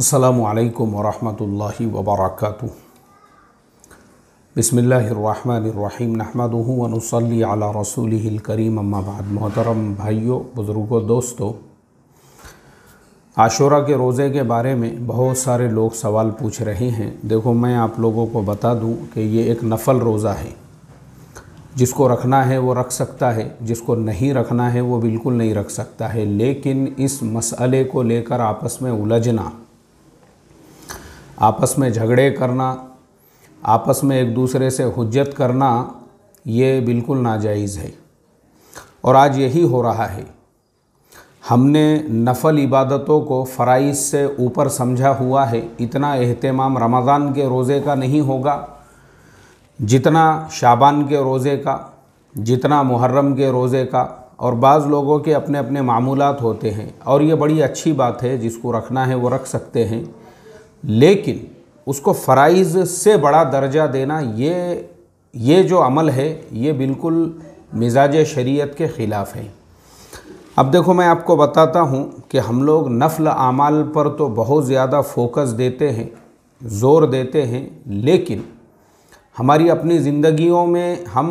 असलकम वरहि वबरक बसमीम नहमदनसली आला रसूल करीम अम्माबाद मोहतरम भाइयों बुज़ुर्गों दोस्तों आशुरा के रोज़े के बारे में बहुत सारे लोग सवाल पूछ रहे हैं देखो मैं आप लोगों को बता दूं कि ये एक नफल रोज़ा है जिसको रखना है वो रख सकता है जिसको नहीं रखना है वो बिल्कुल नहीं रख सकता है लेकिन इस मसले को लेकर आपस में उलझना आपस में झगड़े करना आपस में एक दूसरे से हुज्जत करना ये बिल्कुल नाजायज़ है और आज यही हो रहा है हमने नफल इबादतों को फ़राइज से ऊपर समझा हुआ है इतना अहतमाम रमज़ान के रोज़े का नहीं होगा जितना शाबान के रोज़े का जितना मुहर्रम के रोज़े का और बाज़ लोगों के अपने अपने मामूलत होते हैं और ये बड़ी अच्छी बात है जिसको रखना है वो रख सकते हैं लेकिन उसको फ़राइज़ से बड़ा दर्जा देना ये ये जो अमल है ये बिल्कुल मिजाज शरीयत के ख़िलाफ़ है अब देखो मैं आपको बताता हूँ कि हम लोग नफल आमाल पर तो बहुत ज़्यादा फोकस देते हैं ज़ोर देते हैं लेकिन हमारी अपनी ज़िंदगियों में हम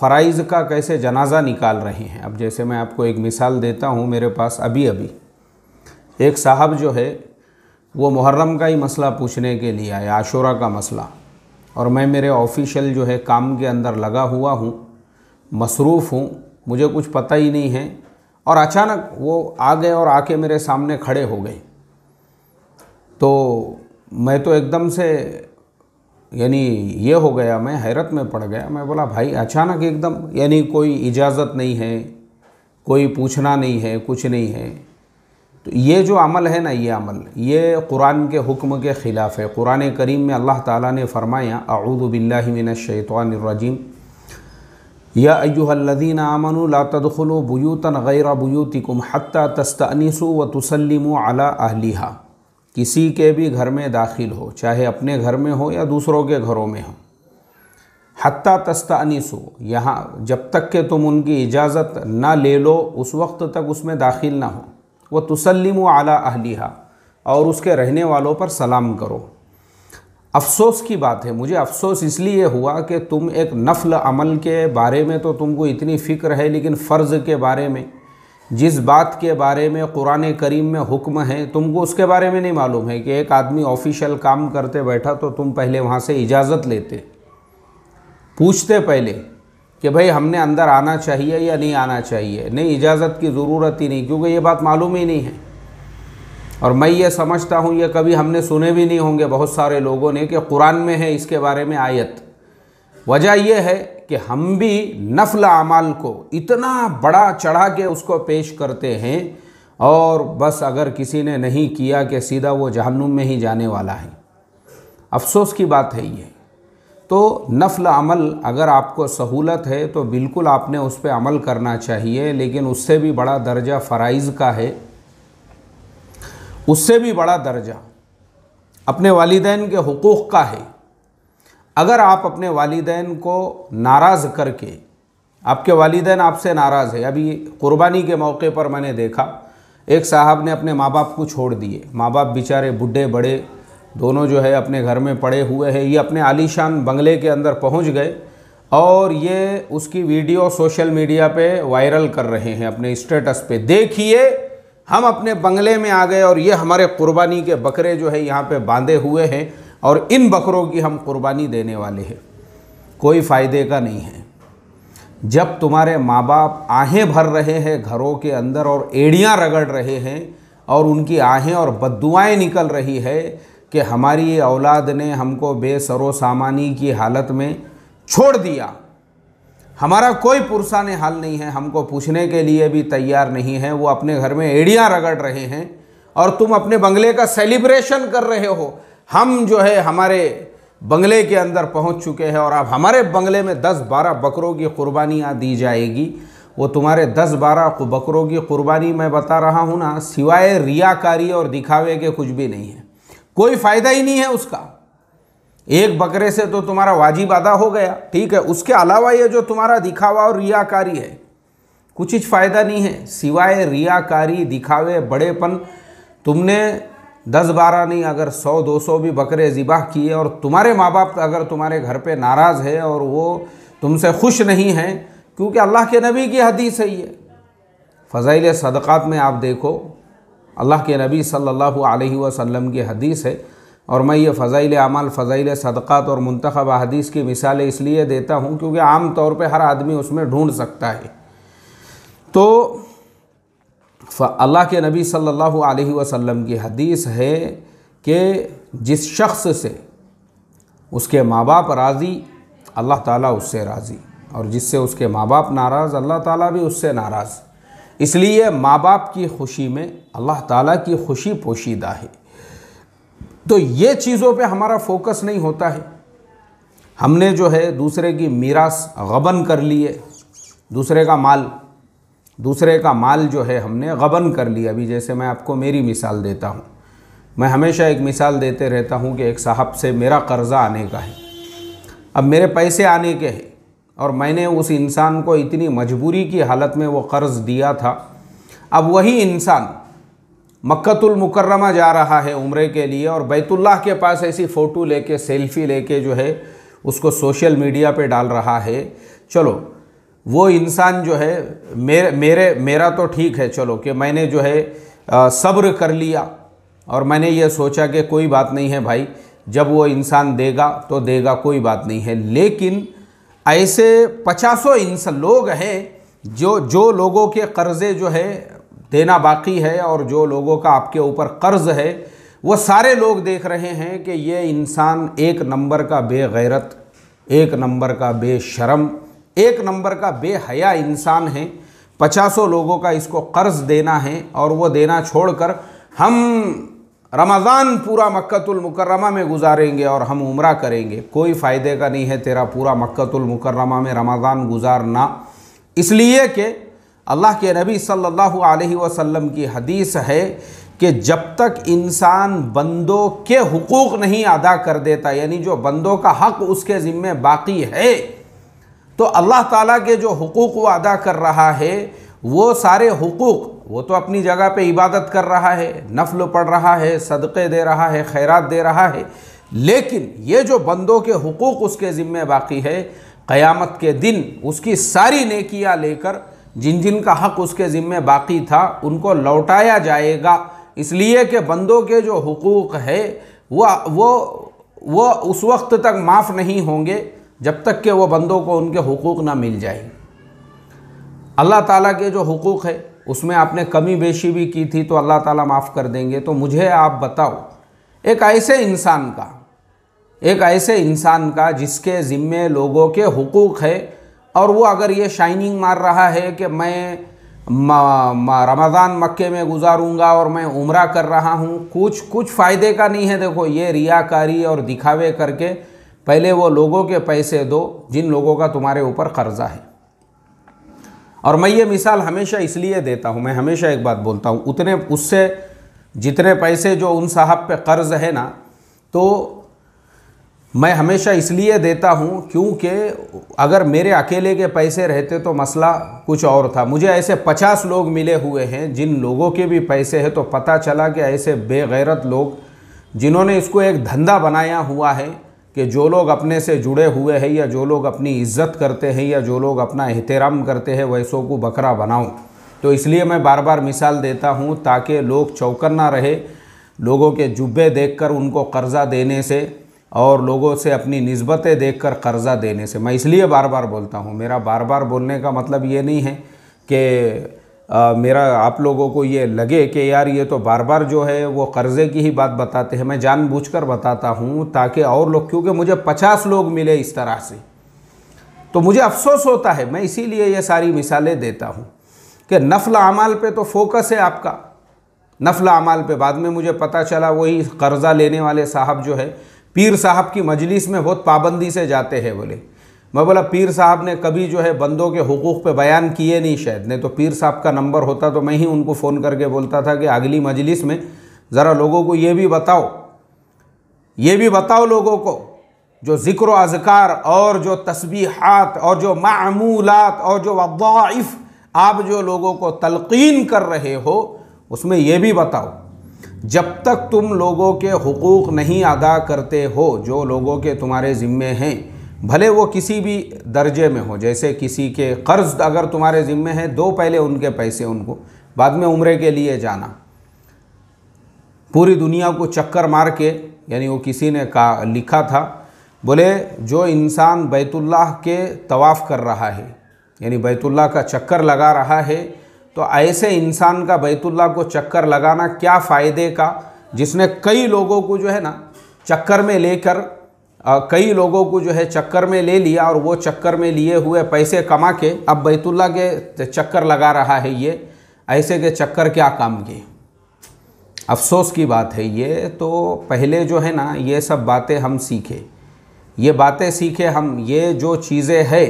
फ़राइज़ का कैसे जनाजा निकाल रहे हैं अब जैसे मैं आपको एक मिसाल देता हूँ मेरे पास अभी अभी एक साहब जो है वो मुहर्रम का ही मसला पूछने के लिए आए आशुरा का मसला और मैं मेरे ऑफिशियल जो है काम के अंदर लगा हुआ हूँ मसरूफ़ हूँ मुझे कुछ पता ही नहीं है और अचानक वो आ गए और आके मेरे सामने खड़े हो गए तो मैं तो एकदम से यानी ये हो गया मैं हैरत में पड़ गया मैं बोला भाई अचानक एकदम यानी कोई इजाज़त नहीं है कोई पूछना नहीं है कुछ नहीं है ये जो अमल है ना ये अमल ये कुरान के हुक्म के ख़िलाफ़ है कुरान करीम में अल्लाह ताला ने फरमाया अऊदबिल्लिमिनशैतवानरजीम या अयुहल्लिन आमन लातदखलो बुयूतन गैर बुयूतिकुम हत्ता तस्तनीसु व तसलम अला अहलिहा किसी के भी घर में दाखिल हो चाहे अपने घर में हो या दूसरों के घरों में हो हती तस्तानीसु यहाँ जब तक के तुम उनकी इजाज़त ना ले लो उस वक्त तक उसमें दाखिल ना हो व तसलीम आला अहलिहा और उसके रहने वालों पर सलाम करो अफसोस की बात है मुझे अफसोस इसलिए हुआ कि तुम एक नफल अमल के बारे में तो तुमको इतनी फ़िक्र है लेकिन फ़र्ज़ के बारे में जिस बात के बारे में कुरान करीम में हुक्म है तुमको उसके बारे में नहीं मालूम है कि एक आदमी ऑफिशियल काम करते बैठा तो तुम पहले वहाँ से इजाज़त लेते पूछते पहले कि भाई हमने अंदर आना चाहिए या नहीं आना चाहिए नहीं इजाज़त की ज़रूरत ही नहीं क्योंकि ये बात मालूम ही नहीं है और मैं ये समझता हूँ ये कभी हमने सुने भी नहीं होंगे बहुत सारे लोगों ने कि कुरान में है इसके बारे में आयत वजह यह है कि हम भी नफल अमाल को इतना बड़ा चढ़ा के उसको पेश करते हैं और बस अगर किसी ने नहीं किया कि सीधा वो जहन्नुम में ही जाने वाला है अफसोस की बात है ये तो नफल अमल अगर आपको सहूलत है तो बिल्कुल आपने उस पर अमल करना चाहिए लेकिन उससे भी बड़ा दर्जा फ़राइज़ का है उससे भी बड़ा दर्जा अपने वालदेन के हकूक़ का है अगर आप अपने वालदान को नाराज़ करके आपके वालदेन आपसे नाराज़ है अभी क़ुरबानी के मौके पर मैंने देखा एक साहब ने अपने माँ बाप को छोड़ दिए माँ बाप बेचारे बुढ़े बड़े दोनों जो है अपने घर में पड़े हुए हैं ये अपने आलीशान बंगले के अंदर पहुंच गए और ये उसकी वीडियो सोशल मीडिया पे वायरल कर रहे हैं अपने स्टेटस पे देखिए हम अपने बंगले में आ गए और ये हमारे कुर्बानी के बकरे जो है यहाँ पे बांधे हुए हैं और इन बकरों की हम कुर्बानी देने वाले हैं कोई फ़ायदे का नहीं है जब तुम्हारे माँ बाप आहें भर रहे हैं घरों के अंदर और एड़ियाँ रगड़ रहे हैं और उनकी आहें और बदुआएँ निकल रही है कि हमारी औलाद ने हमको बेसरो सामानी की हालत में छोड़ दिया हमारा कोई पुरसान हाल नहीं है हमको पूछने के लिए भी तैयार नहीं है वो अपने घर में एड़ियाँ रगड़ रहे हैं और तुम अपने बंगले का सेलिब्रेशन कर रहे हो हम जो है हमारे बंगले के अंदर पहुंच चुके हैं और अब हमारे बंगले में 10-12 बकरों की कुर्बानियाँ दी जाएगी वो तुम्हारे 10-12 बकरों की कुर्बानी मैं बता रहा हूँ ना सिवाय रियाकारी और दिखावे के कुछ भी नहीं है कोई फ़ायदा ही नहीं है उसका एक बकरे से तो तुम्हारा वाजिब अदा हो गया ठीक है उसके अलावा ये जो तुम्हारा दिखावा और रियाकारी है कुछ ही फ़ायदा नहीं है सिवाय रियाकारी दिखावे बड़ेपन तुमने दस बारह नहीं अगर सौ दो सौ भी बकरे ज़िबाह किए और तुम्हारे माँ बाप अगर तुम्हारे घर पे नाराज़ है और वो तुमसे खुश नहीं हैं क्योंकि अल्लाह के नबी की हदीस है ये फ़ज़ाइल सदक़ात में आप देखो अल्लाह के नबी सल्लल्लाहु अलैहि वसल्लम की हदीस है और मैं ये फ़ज़ाइल अमल फ़ज़ाइल सदक़ात और मंतखब हदीस की मिसालें इसलिए देता हूँ क्योंकि आम तौर पर हर आदमी उसमें ढूँढ सकता है तो अल्लाह के नबी सल्लल्लाहु अलैहि वसल्लम की हदीस है कि जिस शख्स से उसके माँ बाप राज़ी अल्लाह ताला उससे राज़ी और जिससे उसके माँ बाप नाराज़ अल्लाह ताला भी उससे नाराज़ इसलिए माँ बाप की खुशी में अल्लाह ताला की खुशी पोशीदा है तो ये चीज़ों पे हमारा फोकस नहीं होता है हमने जो है दूसरे की मीरास गबन कर लिए दूसरे का माल दूसरे का माल जो है हमने गबन कर लिया अभी जैसे मैं आपको मेरी मिसाल देता हूँ मैं हमेशा एक मिसाल देते रहता हूँ कि एक साहब से मेरा कर्ज़ा आने का है अब मेरे पैसे आने के हैं और मैंने उस इंसान को इतनी मजबूरी की हालत में वो कर्ज़ दिया था अब वही इंसान मक्तुलमकरमा जा रहा है उम्र के लिए और बैतुल्लाह के पास ऐसी फ़ोटो लेके सेल्फ़ी लेके जो है उसको सोशल मीडिया पे डाल रहा है चलो वो इंसान जो है मेरे मेरे मेरा तो ठीक है चलो कि मैंने जो है सब्र कर लिया और मैंने ये सोचा कि कोई बात नहीं है भाई जब वो इंसान देगा तो देगा कोई बात नहीं है लेकिन ऐसे पचासों इंस लोग हैं जो जो लोगों के कर्ज़े जो है देना बाकी है और जो लोगों का आपके ऊपर कर्ज है वो सारे लोग देख रहे हैं कि ये इंसान एक नंबर का बेगैरत एक नंबर का बेशरम एक नंबर का बेहया इंसान है पचासों लोगों का इसको कर्ज़ देना है और वो देना छोड़कर हम रमज़ान पूरा मक्तुलमकरमा में गुजारेंगे और हम उम्र करेंगे कोई फ़ायदे का नहीं है तेरा पूरा मक्तुलमकरमा में रमज़ान गुजारना इसलिए कि अल्लाह के नबी सल्लल्लाहु अलैहि वसल्लम की हदीस है कि जब तक इंसान बंदों के हकूक़ नहीं अदा कर देता यानी जो बंदों का हक उसके ज़िम्मे बाकी है तो अल्लाह ताला के जो हकूक़ वो अदा कर रहा है वो सारे हकूक़ वो तो अपनी जगह पे इबादत कर रहा है नफल पढ़ रहा है सदक़े दे रहा है खैरात दे रहा है लेकिन ये जो बंदों के हकूक़ उसके ज़िम्मे बाकी है क़यामत के दिन उसकी सारी नेकियां लेकर जिन जिन का हक़ उसके ज़िम्मे बाकी था उनको लौटाया जाएगा इसलिए कि बंदों के जो हकूक़ है वह वो वो उस वक्त तक माफ़ नहीं होंगे जब तक कि वह बंदों को उनके हकूक़ ना मिल जाएंगे अल्लाह ताला के जो हकूक़ है उसमें आपने कमी बेशी भी की थी तो अल्लाह ताला माफ़ कर देंगे तो मुझे आप बताओ एक ऐसे इंसान का एक ऐसे इंसान का जिसके ज़िम्मे लोगों के हकूक़ है और वो अगर ये शाइनिंग मार रहा है कि मैं रमज़ान मक्के में गुजारूंगा और मैं उम्र कर रहा हूँ कुछ कुछ फ़ायदे का नहीं है देखो ये रियाकारी और दिखावे करके पहले वो लोगों के पैसे दो जिन लोगों का तुम्हारे ऊपर कर्ज़ा है और मैं ये मिसाल हमेशा इसलिए देता हूँ मैं हमेशा एक बात बोलता हूँ उतने उससे जितने पैसे जो उन साहब पे कर्ज़ है ना तो मैं हमेशा इसलिए देता हूँ क्योंकि अगर मेरे अकेले के पैसे रहते तो मसला कुछ और था मुझे ऐसे पचास लोग मिले हुए हैं जिन लोगों के भी पैसे हैं तो पता चला कि ऐसे बेगैरत लोग जिन्होंने इसको एक धंधा बनाया हुआ है कि जो लोग अपने से जुड़े हुए हैं या जो लोग अपनी इज्जत करते हैं या जो लोग अपना एहतराम करते हैं वैसों को बकरा बनाऊँ तो इसलिए मैं बार बार मिसाल देता हूँ ताकि लोग चौकर ना रहे लोगों के जुब्बे देखकर उनको कर्ज़ा देने से और लोगों से अपनी नस्बतें देखकर कर्ज़ा देने से मैं इसलिए बार बार बोलता हूँ मेरा बार बार बोलने का मतलब ये नहीं है कि आ, मेरा आप लोगों को ये लगे कि यार ये तो बार बार जो है वो कर्ज़े की ही बात बताते हैं मैं जानबूझकर बताता हूँ ताकि और लोग क्योंकि मुझे पचास लोग मिले इस तरह से तो मुझे अफसोस होता है मैं इसीलिए ये सारी मिसालें देता हूँ कि नफल अमाल पे तो फोकस है आपका नफल अमाल पे बाद में मुझे पता चला वही कर्ज़ा लेने वाले साहब जो है पीर साहब की मजलिस में बहुत पाबंदी से जाते हैं बोले मैं बोला पीर साहब ने कभी जो है बंदों के हकूक़ पे बयान किए नहीं शायद नहीं तो पीर साहब का नंबर होता तो मैं ही उनको फ़ोन करके बोलता था कि अगली मजलिस में ज़रा लोगों को ये भी बताओ ये भी बताओ लोगों को जो ज़िक्र अजकार और जो तस्बीहात और जो मामूलत और जो वफ़ आप जो लोगों को तलकिन कर रहे हो उसमें यह भी बताओ जब तक तुम लोगों के हकूक़ नहीं अदा करते हो जो लोगों के तुम्हारे ज़िम्मे हैं भले वो किसी भी दर्जे में हो जैसे किसी के कर्ज़ अगर तुम्हारे ज़िम्मे हैं दो पहले उनके पैसे उनको बाद में उम्र के लिए जाना पूरी दुनिया को चक्कर मार के यानी वो किसी ने कहा लिखा था बोले जो इंसान बैतुल्लाह के तवाफ़ कर रहा है यानी बैतुल्लाह का चक्कर लगा रहा है तो ऐसे इंसान का बैतुल्लाह को चक्कर लगाना क्या फ़ायदे का जिसने कई लोगों को जो है ना चक्कर में लेकर कई लोगों को जो है चक्कर में ले लिया और वो चक्कर में लिए हुए पैसे कमा के अब बैतुल्ला के चक्कर लगा रहा है ये ऐसे के चक्कर क्या काम के अफसोस की बात है ये तो पहले जो है ना ये सब बातें हम सीखे ये बातें सीखे हम ये जो चीज़ें है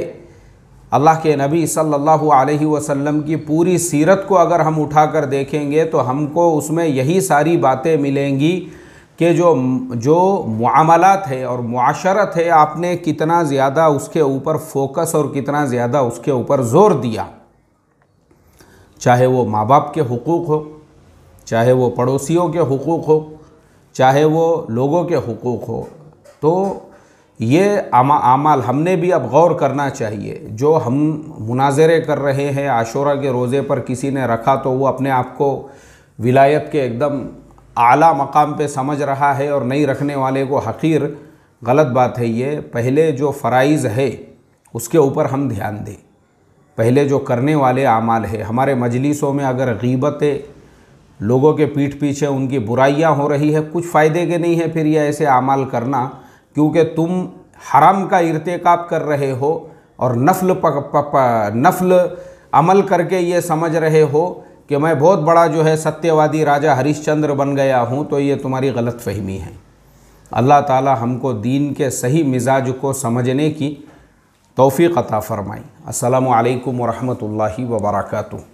अल्लाह के नबी सल्लल्लाहु अलैहि वसल्लम की पूरी सीरत को अगर हम उठा कर देखेंगे तो हमको उसमें यही सारी बातें मिलेंगी कि जो जो मामलात है और माशरत है आपने कितना ज़्यादा उसके ऊपर फोकस और कितना ज़्यादा उसके ऊपर ज़ोर दिया चाहे वो माँ बाप के हकूक़ हो चाहे वो पड़ोसियों के हकूक़ हो चाहे वो लोगों के हकूक़ हो तो ये आमा आमाल हमने भी अब गौर करना चाहिए जो हम मुनाजरे कर रहे हैं आशोरा के रोज़े पर किसी ने रखा तो वो अपने आप को विलायत के एकदम आला मकाम पे समझ रहा है और नहीं रखने वाले को हकीर गलत बात है ये पहले जो फ़राइज़ है उसके ऊपर हम ध्यान दें पहले जो करने वाले अमाल है हमारे मजलिसों में अगर गीबतें लोगों के पीठ पीछे उनकी बुराइयां हो रही है कुछ फ़ायदे के नहीं है फिर यह ऐसे अमाल करना क्योंकि तुम हराम का इरतकब कर रहे हो और नफल पक, पक, पक, नफल अमल करके ये समझ रहे हो कि मैं बहुत बड़ा जो है सत्यवादी राजा हरिश्चंद्र बन गया हूँ तो ये तुम्हारी गलत फहमी है अल्लाह ताला हमको दीन के सही मिजाज को समझने की तोफ़ी अता फ़रमाई अल्लाम वरहमल वर्का